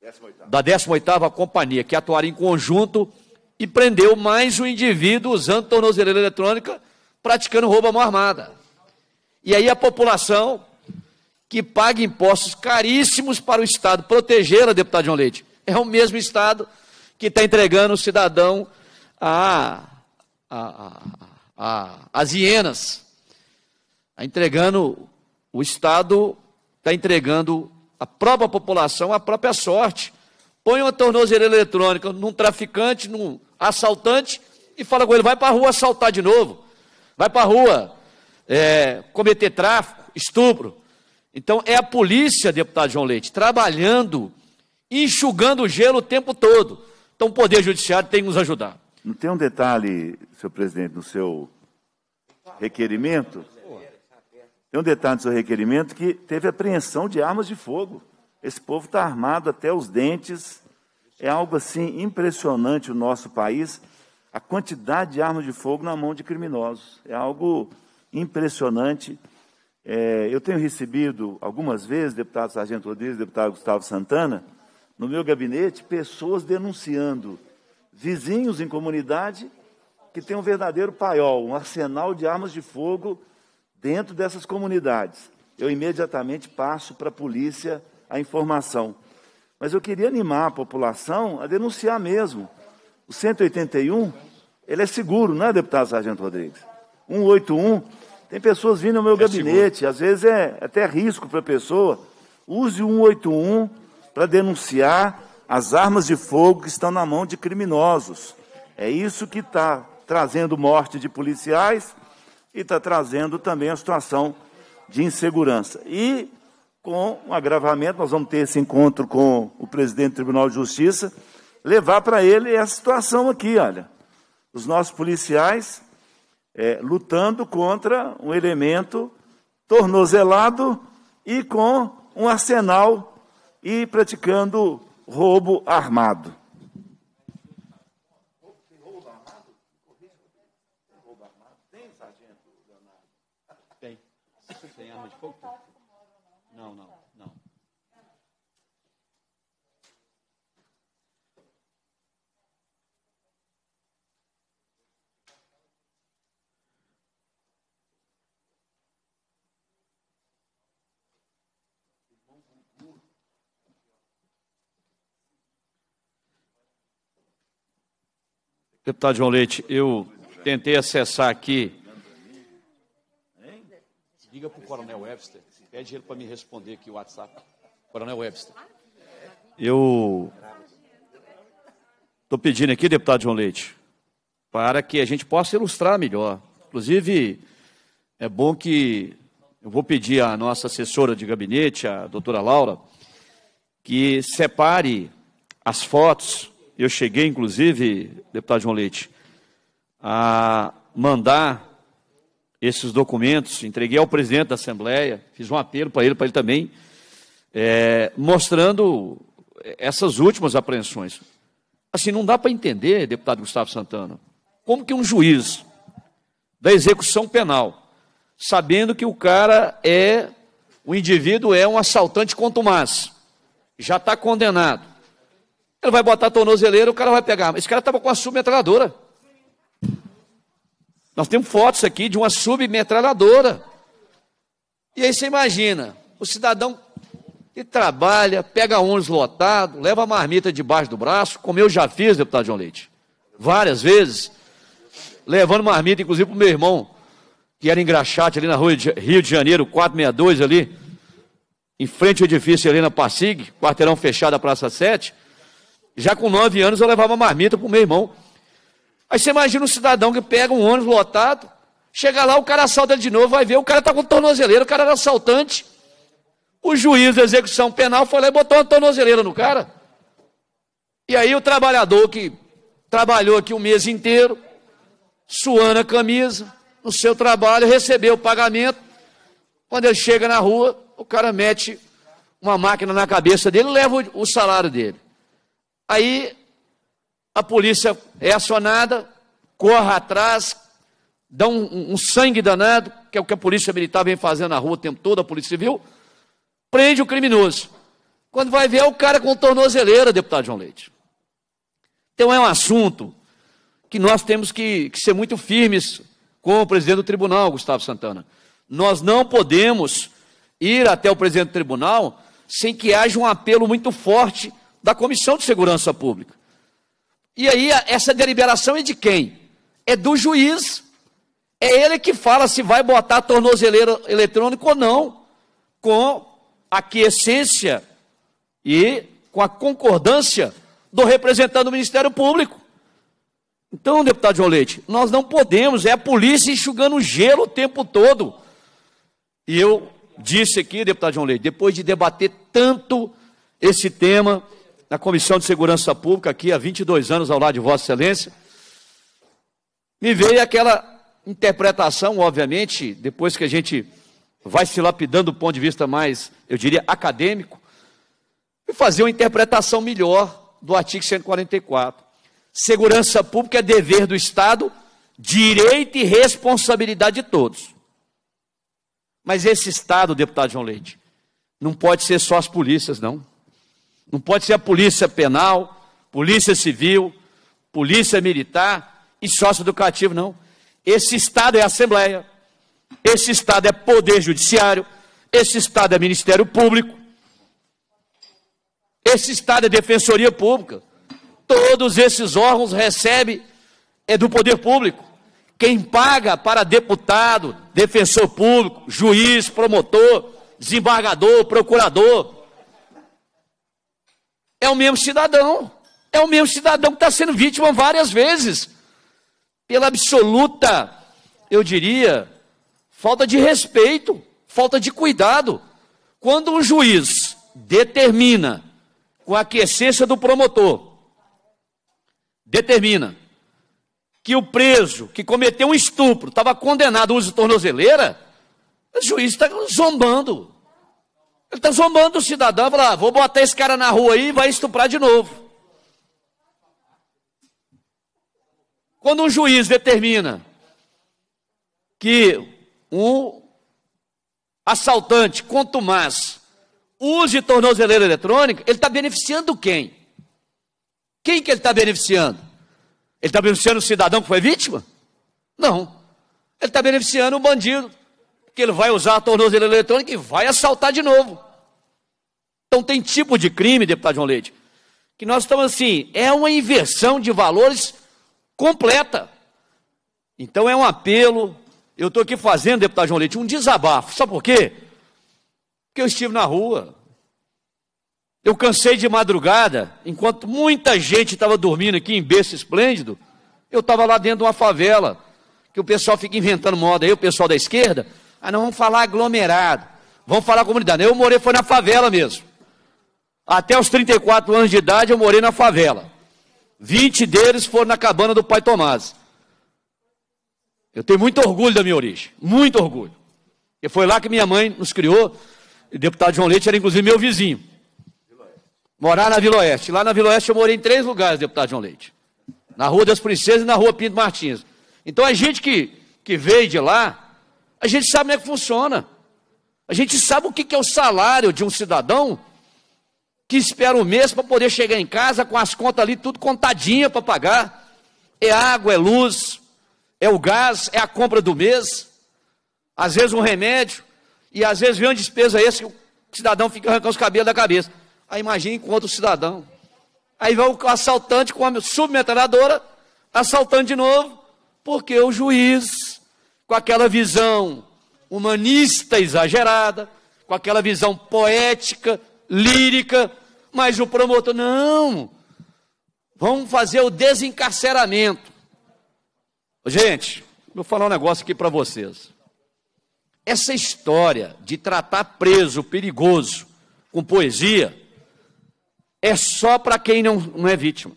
18ª. da 18ª Companhia, que atuaram em conjunto e prendeu mais um indivíduo usando tornozeleira eletrônica, praticando roubo à mão armada. E aí a população que paga impostos caríssimos para o Estado proteger a deputada João Leite. É o mesmo Estado que está entregando o cidadão a, a, a, as hienas. Está entregando, o Estado está entregando a própria população à própria sorte. Põe uma tornozeleira eletrônica num traficante, num, assaltante e fala com ele: vai para a rua assaltar de novo, vai para a rua é, cometer tráfico, estupro. Então é a polícia, deputado João Leite, trabalhando, enxugando o gelo o tempo todo. Então o Poder Judiciário tem que nos ajudar. Não tem um detalhe, senhor presidente, no seu requerimento? Tem um detalhe no seu requerimento que teve apreensão de armas de fogo. Esse povo está armado até os dentes. É algo assim impressionante o nosso país, a quantidade de armas de fogo na mão de criminosos. É algo impressionante. É, eu tenho recebido algumas vezes, deputado Sargento Rodrigues, deputado Gustavo Santana, no meu gabinete, pessoas denunciando vizinhos em comunidade que têm um verdadeiro paiol, um arsenal de armas de fogo dentro dessas comunidades. Eu imediatamente passo para a polícia a informação. Mas eu queria animar a população a denunciar mesmo. O 181, ele é seguro, não é, deputado Sargento Rodrigues? 181, tem pessoas vindo ao meu é gabinete, seguro. às vezes é, é até risco para a pessoa. Use o 181 para denunciar as armas de fogo que estão na mão de criminosos. É isso que está trazendo morte de policiais e está trazendo também a situação de insegurança. E com um agravamento, nós vamos ter esse encontro com o presidente do Tribunal de Justiça, levar para ele essa situação aqui, olha. Os nossos policiais é, lutando contra um elemento tornozelado e com um arsenal e praticando roubo armado. Deputado João Leite, eu tentei acessar aqui. Liga para o Coronel Webster, pede ele para me responder aqui o WhatsApp. Coronel Webster. Eu estou pedindo aqui, deputado João Leite, para que a gente possa ilustrar melhor. Inclusive, é bom que eu vou pedir à nossa assessora de gabinete, a doutora Laura, que separe as fotos eu cheguei, inclusive, deputado João Leite, a mandar esses documentos, entreguei ao presidente da Assembleia, fiz um apelo para ele, para ele também, é, mostrando essas últimas apreensões. Assim, não dá para entender, deputado Gustavo Santana, como que um juiz da execução penal, sabendo que o cara é, o indivíduo é um assaltante contumaz, já está condenado, ele vai botar a tornozeleira, o cara vai pegar. Esse cara estava com uma submetralhadora. Nós temos fotos aqui de uma submetralhadora. E aí você imagina, o cidadão que trabalha, pega ônibus lotado, leva a marmita debaixo do braço, como eu já fiz, deputado João Leite, várias vezes, levando marmita, inclusive, para o meu irmão, que era engraxate ali na rua de Rio de Janeiro, 462 ali, em frente ao edifício ali na Passig, quarteirão fechado da Praça 7, já com nove anos eu levava marmita para o meu irmão. Aí você imagina um cidadão que pega um ônibus lotado, chega lá, o cara assalta ele de novo, vai ver, o cara está com tornozeleira, o cara era assaltante. O juiz da execução penal foi lá e botou uma tornozeleira no cara. E aí o trabalhador que trabalhou aqui o mês inteiro, suando a camisa, no seu trabalho, recebeu o pagamento. Quando ele chega na rua, o cara mete uma máquina na cabeça dele e leva o salário dele. Aí a polícia é acionada, corre atrás, dá um, um, sangue danado, que é o que a polícia militar vem fazendo na rua o tempo todo, a polícia civil, prende o criminoso. Quando vai ver, é o cara com tornozeleira, deputado João Leite. Então é um assunto que nós temos que, que ser muito firmes com o presidente do tribunal, Gustavo Santana. Nós não podemos ir até o presidente do tribunal sem que haja um apelo muito forte da Comissão de Segurança Pública. E aí, essa deliberação é de quem? É do juiz. É ele que fala se vai botar tornozeleiro eletrônico ou não, com a quiescência e com a concordância do representante do Ministério Público. Então, deputado João Leite, nós não podemos, é a polícia enxugando gelo o tempo todo. E eu disse aqui, deputado João Leite, depois de debater tanto esse tema, na Comissão de Segurança Pública, aqui há 22 anos, ao lado de Vossa Excelência, me veio aquela interpretação, obviamente, depois que a gente vai se lapidando do ponto de vista mais, eu diria, acadêmico, e fazer uma interpretação melhor do artigo 144. Segurança pública é dever do Estado, direito e responsabilidade de todos. Mas esse Estado, deputado João Leite, não pode ser só as polícias, não. Não pode ser a polícia penal, polícia civil, polícia militar e sócio educativo, não. Esse Estado é Assembleia, esse Estado é Poder Judiciário, esse Estado é Ministério Público, esse Estado é Defensoria Pública. Todos esses órgãos recebem é do poder público. Quem paga para deputado, defensor público, juiz, promotor, desembargador, procurador, é o mesmo cidadão. É o mesmo cidadão que está sendo vítima várias vezes. Pela absoluta, eu diria, falta de respeito, falta de cuidado. Quando um juiz determina, com a aquiescência do promotor, determina que o preso que cometeu um estupro estava condenado a uso de tornozeleira, o juiz está zombando, ele está zombando o cidadão, fala, ah, vou botar esse cara na rua aí e vai estuprar de novo. Quando um juiz determina que um assaltante quanto mais use tornozeleira eletrônica, ele está beneficiando quem? Quem que ele está beneficiando? Ele está beneficiando o cidadão que foi vítima? Não. Ele está beneficiando o bandido que ele vai usar a tornozela eletrônica e vai assaltar de novo. Então tem tipo de crime, deputado João Leite, que nós estamos assim, é uma inversão de valores completa. Então é um apelo, eu estou aqui fazendo, deputado João Leite, um desabafo. Sabe por quê? Porque eu estive na rua. Eu cansei de madrugada, enquanto muita gente estava dormindo aqui em berço esplêndido, eu estava lá dentro de uma favela, que o pessoal fica inventando moda aí, o pessoal da esquerda, ah, não, vamos falar aglomerado. Vamos falar comunidade. Eu morei, foi na favela mesmo. Até os 34 anos de idade eu morei na favela. 20 deles foram na cabana do pai Tomás. Eu tenho muito orgulho da minha origem, muito orgulho. E foi lá que minha mãe nos criou. O deputado João Leite era inclusive meu vizinho. Morar na Vila Oeste. Lá na Vila Oeste eu morei em três lugares, deputado João Leite. Na Rua das Princesas e na Rua Pinto Martins. Então a gente que, que veio de lá, a gente sabe como é que funciona. A gente sabe o que é o salário de um cidadão que espera um mês para poder chegar em casa com as contas ali tudo contadinha para pagar. É água, é luz, é o gás, é a compra do mês, às vezes um remédio, e às vezes vem uma despesa esse que o cidadão fica arrancando os cabelos da cabeça. Aí imagina com outro cidadão. Aí vai o assaltante com a submetralhadora, assaltando de novo, porque o juiz com aquela visão humanista exagerada, com aquela visão poética, lírica, mas o promotor, não, vamos fazer o desencarceramento. Gente, vou falar um negócio aqui para vocês. Essa história de tratar preso, perigoso, com poesia, é só para quem não, não é vítima.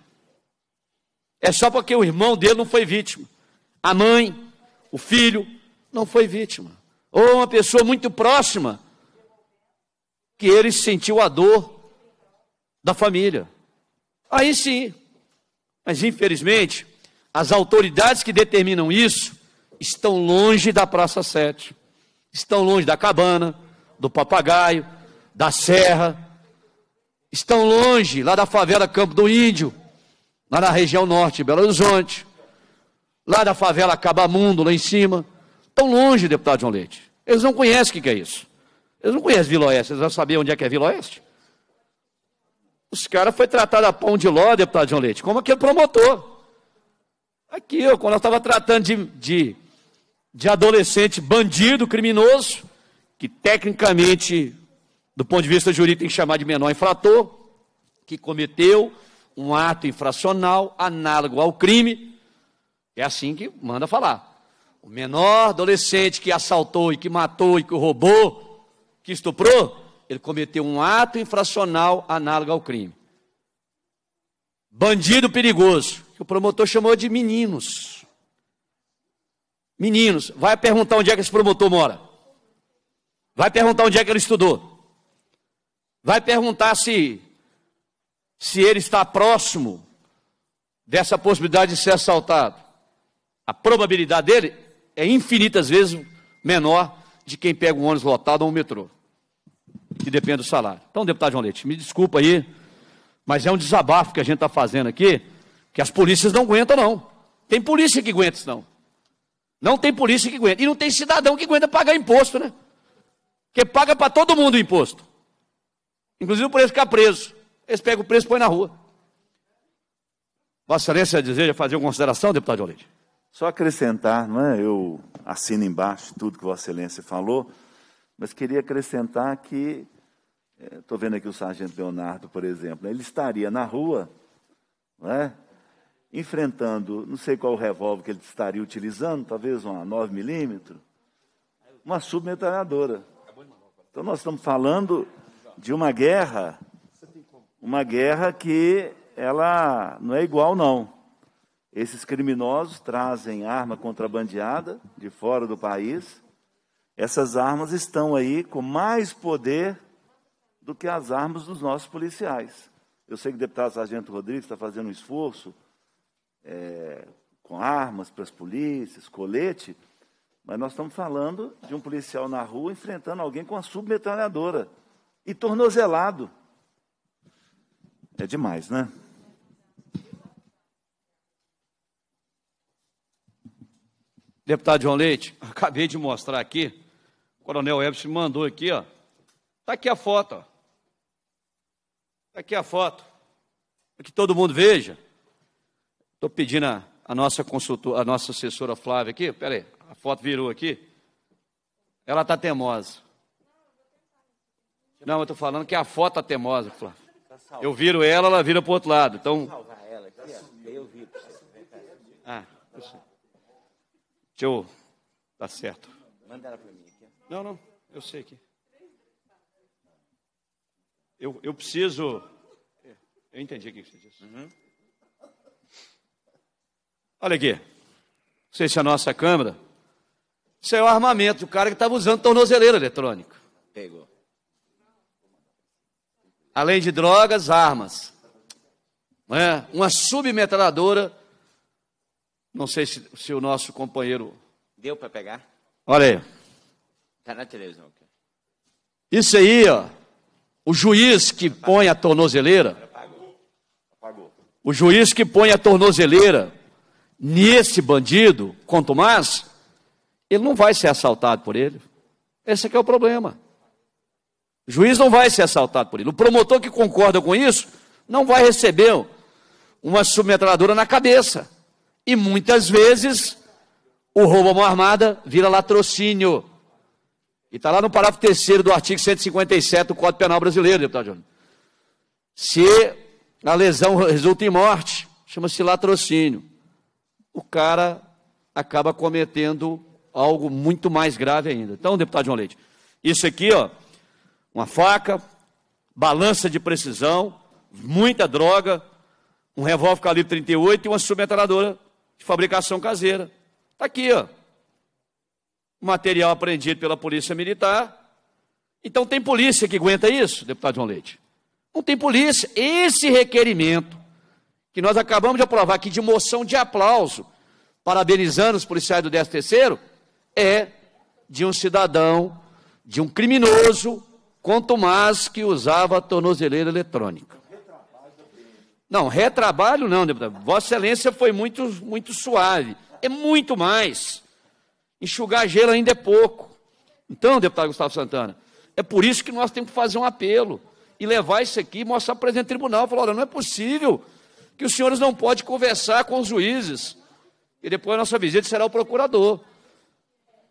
É só porque o irmão dele não foi vítima. A mãe, o filho, não foi vítima. Ou uma pessoa muito próxima, que ele sentiu a dor da família. Aí sim. Mas infelizmente, as autoridades que determinam isso estão longe da Praça 7. Estão longe da cabana, do papagaio, da serra. Estão longe lá da favela Campo do Índio, lá na região norte de Belo Horizonte lá da favela Cabamundo, lá em cima. Estão longe, deputado João Leite. Eles não conhecem o que é isso. Eles não conhecem Vila Oeste, eles não sabem onde é que é Vila Oeste. Os caras foi tratado a pão de ló, deputado João Leite, como aquele promotor. Aqui, eu, quando nós estava tratando de, de, de adolescente bandido, criminoso, que tecnicamente, do ponto de vista jurídico, tem que chamar de menor infrator, que cometeu um ato infracional análogo ao crime, é assim que manda falar. O menor adolescente que assaltou e que matou e que roubou, que estuprou, ele cometeu um ato infracional análogo ao crime. Bandido perigoso, que o promotor chamou de meninos. Meninos, vai perguntar onde é que esse promotor mora. Vai perguntar onde é que ele estudou. Vai perguntar se se ele está próximo dessa possibilidade de ser assaltado a probabilidade dele é infinitas vezes menor de quem pega um ônibus lotado ou um metrô, que depende do salário. Então, deputado João Leite, me desculpa aí, mas é um desabafo que a gente está fazendo aqui, que as polícias não aguentam, não. Tem polícia que aguenta isso, não. Não tem polícia que aguenta. E não tem cidadão que aguenta pagar imposto, né? Porque paga para todo mundo o imposto. Inclusive o preço ficar preso. Eles pegam o preço e põem na rua. Vossa Excelência deseja fazer uma consideração, deputado João só acrescentar, não é? eu assino embaixo tudo que Vossa Excelência falou, mas queria acrescentar que, estou é, vendo aqui o Sargento Leonardo, por exemplo, né? ele estaria na rua, não é? enfrentando, não sei qual revólver que ele estaria utilizando, talvez uma 9mm, uma submetralhadora. Então nós estamos falando de uma guerra, uma guerra que ela não é igual não. Esses criminosos trazem arma contrabandeada de fora do país. Essas armas estão aí com mais poder do que as armas dos nossos policiais. Eu sei que o deputado Sargento Rodrigues está fazendo um esforço é, com armas para as polícias, colete, mas nós estamos falando de um policial na rua enfrentando alguém com uma submetralhadora e tornozelado. É demais, né? Deputado João Leite, acabei de mostrar aqui. O Coronel me mandou aqui, ó. Está aqui a foto. Está aqui a foto. Para que todo mundo veja. Estou pedindo a, a, nossa consultora, a nossa assessora Flávia aqui. Espera aí, a foto virou aqui. Ela está teimosa. Não, eu estou falando que a foto está teimosa, Flávia. Tá eu viro ela, ela vira para o outro lado. Então, tá Deixa eu dar tá certo. Manda ela para mim aqui. Não, não, eu sei que. Eu, eu preciso. Eu entendi o que você disse. Uhum. Olha aqui. Não sei se é a nossa câmera. Isso é o armamento do cara que estava usando tornozeleira eletrônica. Pegou. Além de drogas, armas. Não é? Uma submetralhadora não sei se, se o nosso companheiro. Deu para pegar? Olha aí. Está na televisão. Isso aí, ó. O juiz que Apagou. põe a tornozeleira. Apagou. Apagou. O juiz que põe a tornozeleira nesse bandido, quanto mais, ele não vai ser assaltado por ele. Esse é o problema. O juiz não vai ser assaltado por ele. O promotor que concorda com isso não vai receber uma submetralhadora na cabeça. E muitas vezes o roubo à mão armada vira latrocínio. E está lá no parágrafo terceiro do artigo 157 do Código Penal Brasileiro, deputado Júnior. Se a lesão resulta em morte, chama-se latrocínio. O cara acaba cometendo algo muito mais grave ainda. Então, deputado João Leite, isso aqui, ó, uma faca, balança de precisão, muita droga, um revólver calibre 38 e uma submetralhadora de fabricação caseira. Está aqui, ó. Material apreendido pela Polícia Militar. Então tem polícia que aguenta isso, deputado João Leite? Não tem polícia. Esse requerimento, que nós acabamos de aprovar aqui de moção de aplauso, parabenizando os policiais do 10 terceiro, é de um cidadão, de um criminoso, quanto mais que usava tornozeleira eletrônica. Não, retrabalho não, deputado. Vossa Excelência foi muito, muito suave. É muito mais. Enxugar gelo ainda é pouco. Então, deputado Gustavo Santana, é por isso que nós temos que fazer um apelo e levar isso aqui e mostrar para o presidente do tribunal. Falar, olha, não é possível que os senhores não podem conversar com os juízes. E depois a nossa visita será o procurador.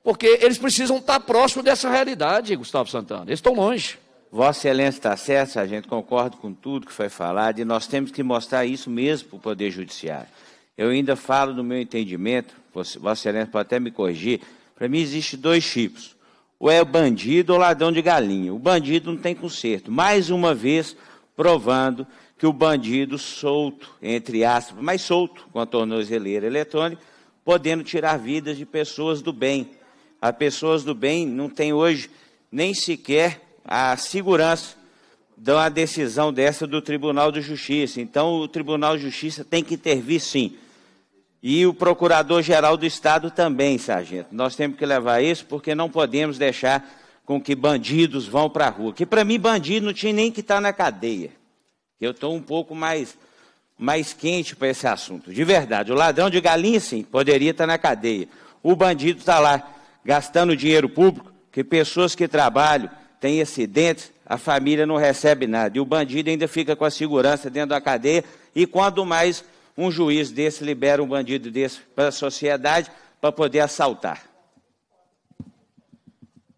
Porque eles precisam estar próximo dessa realidade, Gustavo Santana. Eles estão longe. Vossa Excelência está certa, gente concordo com tudo que foi falado e nós temos que mostrar isso mesmo para o Poder Judiciário. Eu ainda falo no meu entendimento, Vossa Excelência pode até me corrigir, para mim existe dois tipos. Ou é o bandido ou ladrão de galinha. O bandido não tem conserto. Mais uma vez, provando que o bandido solto, entre aspas, mas solto, com a tornozeleira eletrônica, podendo tirar vidas de pessoas do bem. As pessoas do bem não têm hoje nem sequer a segurança de uma decisão dessa do Tribunal de Justiça. Então, o Tribunal de Justiça tem que intervir, sim. E o Procurador-Geral do Estado também, sargento. Nós temos que levar isso porque não podemos deixar com que bandidos vão para a rua. Que para mim, bandido não tinha nem que estar tá na cadeia. Eu estou um pouco mais, mais quente para esse assunto. De verdade, o ladrão de galinha, sim, poderia estar tá na cadeia. O bandido está lá gastando dinheiro público, que pessoas que trabalham, tem acidente, a família não recebe nada. E o bandido ainda fica com a segurança dentro da cadeia. E quando mais um juiz desse libera um bandido desse para a sociedade para poder assaltar.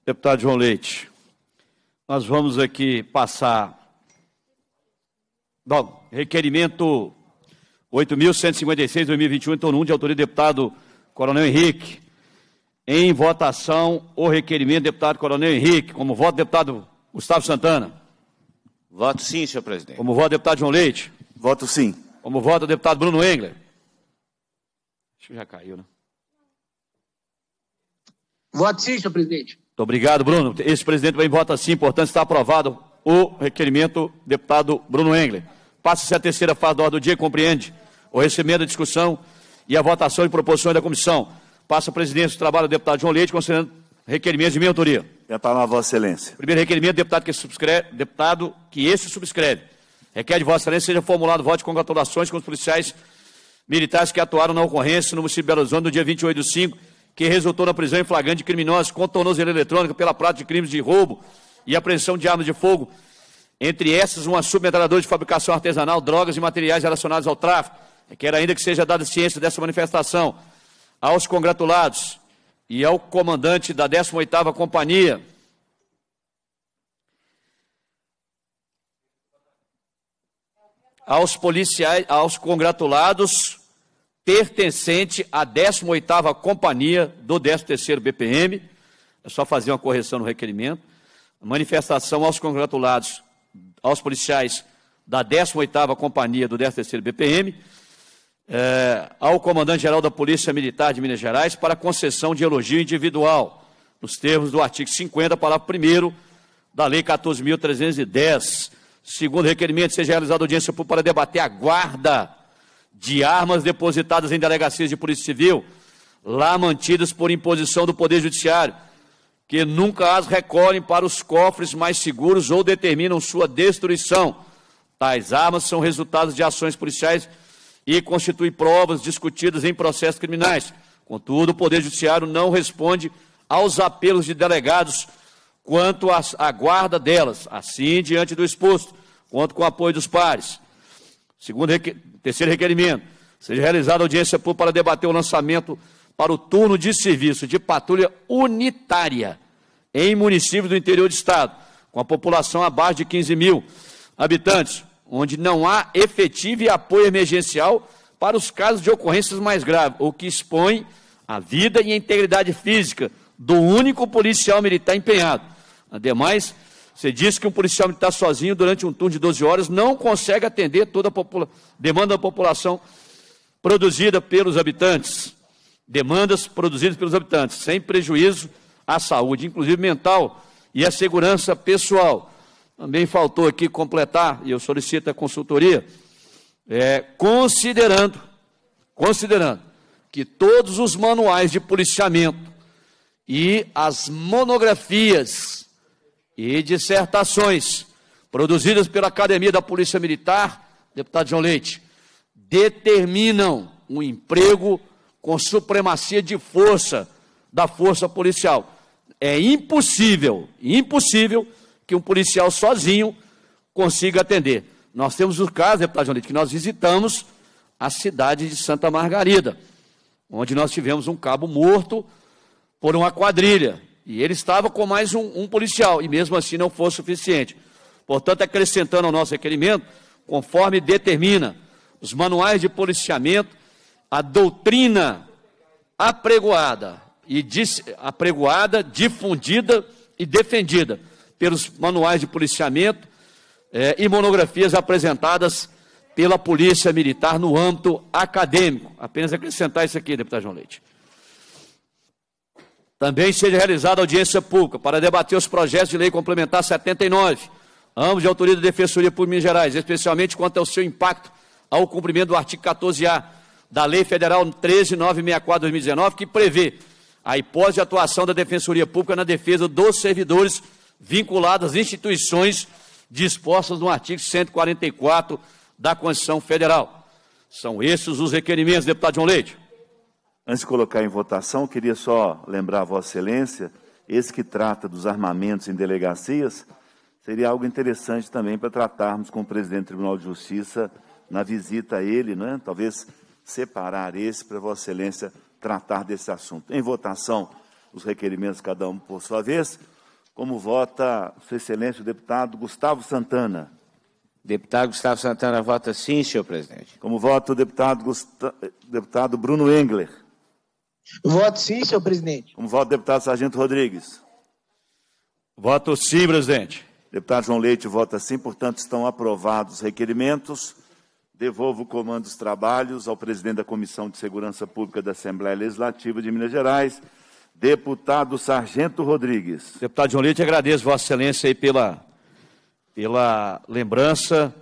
Deputado João Leite, nós vamos aqui passar. Bom, requerimento 8.156-2021, então, 1, de autoria do deputado Coronel Henrique. Em votação, o requerimento do deputado Coronel Henrique, como voto do deputado Gustavo Santana. Voto sim, senhor presidente. Como voto do deputado João Leite. Voto sim. Como voto do deputado Bruno Engler. Acho que já caiu, né? Voto sim, senhor presidente. Muito obrigado, Bruno. Esse presidente em vota sim, portanto está aprovado o requerimento do deputado Bruno Engler. Passa-se a terceira fase da ordem do dia, compreende o recebimento da discussão e a votação de proposições da comissão Passa a presidência do trabalho do deputado João Leite, considerando requerimentos de minha autoria. É está na Vossa Excelência. Primeiro requerimento, deputado que, subscreve, deputado que esse subscreve. Requer de Vossa Excelência seja formulado voto de congratulações com os policiais militares que atuaram na ocorrência no município de Belo Horizonte no dia 28 de 5, que resultou na prisão em flagrante de criminosos com tornozeleira eletrônica pela prática de crimes de roubo e apreensão de armas de fogo. Entre essas, uma submetralhadora de fabricação artesanal, drogas e materiais relacionados ao tráfico. Requer ainda que seja dada ciência dessa manifestação aos congratulados e ao comandante da 18ª Companhia. Aos policiais, aos congratulados pertencente à 18ª Companhia do 13º BPM. É só fazer uma correção no requerimento. Manifestação aos congratulados, aos policiais da 18ª Companhia do 13º BPM é, ao comandante-geral da Polícia Militar de Minas Gerais para concessão de elogio individual, nos termos do artigo 50, parágrafo 1 da Lei 14.310. Segundo requerimento, seja realizada audiência pública para debater a guarda de armas depositadas em delegacias de Polícia Civil, lá mantidas por imposição do Poder Judiciário, que nunca as recolhem para os cofres mais seguros ou determinam sua destruição. Tais armas são resultados de ações policiais e constitui provas discutidas em processos criminais. Contudo, o Poder Judiciário não responde aos apelos de delegados quanto à guarda delas. Assim, diante do exposto, quanto com o apoio dos pares. Segundo, terceiro requerimento, seja realizada audiência pública para debater o lançamento para o turno de serviço de patrulha unitária em municípios do interior do Estado, com a população abaixo de 15 mil habitantes, onde não há efetivo e apoio emergencial para os casos de ocorrências mais graves, o que expõe a vida e a integridade física do único policial militar empenhado. Ademais, você disse que um policial militar sozinho durante um turno de 12 horas não consegue atender toda a demanda da população produzida pelos habitantes. Demandas produzidas pelos habitantes, sem prejuízo à saúde, inclusive mental, e à segurança pessoal. Também faltou aqui completar, e eu solicito a consultoria, é, considerando, considerando que todos os manuais de policiamento e as monografias e dissertações produzidas pela Academia da Polícia Militar, deputado João Leite, determinam um emprego com supremacia de força da força policial. É impossível, impossível que um policial sozinho consiga atender. Nós temos o caso, deputado João Leite, que nós visitamos a cidade de Santa Margarida, onde nós tivemos um cabo morto por uma quadrilha. E ele estava com mais um, um policial, e mesmo assim não foi suficiente. Portanto, acrescentando ao nosso requerimento, conforme determina os manuais de policiamento, a doutrina apregoada e apregoada, difundida e defendida pelos manuais de policiamento é, e monografias apresentadas pela Polícia Militar no âmbito acadêmico. Apenas acrescentar isso aqui, deputado João Leite. Também seja realizada audiência pública para debater os projetos de lei complementar 79, ambos de autoria da Defensoria por Minas Gerais, especialmente quanto ao seu impacto ao cumprimento do artigo 14A da Lei Federal 13964-2019, que prevê a hipótese de atuação da Defensoria Pública na defesa dos servidores vinculado às instituições dispostas no artigo 144 da Constituição Federal. São esses os requerimentos, deputado João Leite. Antes de colocar em votação, queria só lembrar a Vossa Excelência, esse que trata dos armamentos em delegacias, seria algo interessante também para tratarmos com o presidente do Tribunal de Justiça na visita a ele, né? talvez separar esse para Vossa Excelência tratar desse assunto. Em votação, os requerimentos, cada um por sua vez. Como vota Sua Excelência o deputado Gustavo Santana? Deputado Gustavo Santana vota sim, senhor presidente. Como vota o deputado, deputado Bruno Engler? Voto sim, senhor presidente. Como vota o deputado Sargento Rodrigues? Voto sim, presidente. Deputado João Leite vota sim, portanto estão aprovados os requerimentos. Devolvo o comando dos trabalhos ao presidente da Comissão de Segurança Pública da Assembleia Legislativa de Minas Gerais. Deputado Sargento Rodrigues. Deputado João Leite, agradeço Vossa Excelência aí pela, pela lembrança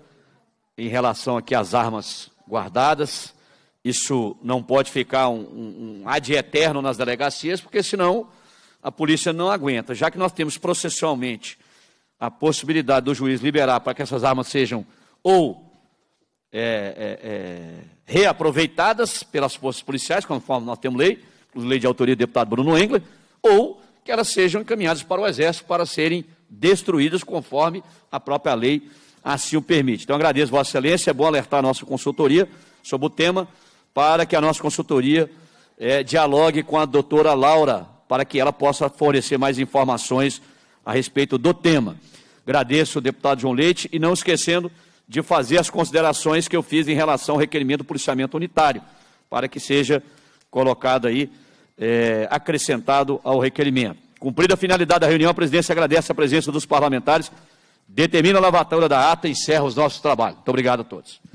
em relação aqui às armas guardadas. Isso não pode ficar um, um, um ad eterno nas delegacias, porque senão a polícia não aguenta. Já que nós temos processualmente a possibilidade do juiz liberar para que essas armas sejam ou é, é, é, reaproveitadas pelas forças policiais, conforme nós temos lei, lei de autoria do deputado Bruno Engler, ou que elas sejam encaminhadas para o Exército para serem destruídas conforme a própria lei assim o permite. Então agradeço Vossa Excelência, é bom alertar a nossa consultoria sobre o tema, para que a nossa consultoria é, dialogue com a doutora Laura, para que ela possa fornecer mais informações a respeito do tema. Agradeço o deputado João Leite e não esquecendo de fazer as considerações que eu fiz em relação ao requerimento do policiamento unitário, para que seja colocado aí, é, acrescentado ao requerimento. Cumprida a finalidade da reunião, a presidência agradece a presença dos parlamentares, determina a lavatura da ata e encerra os nossos trabalhos. Muito obrigado a todos.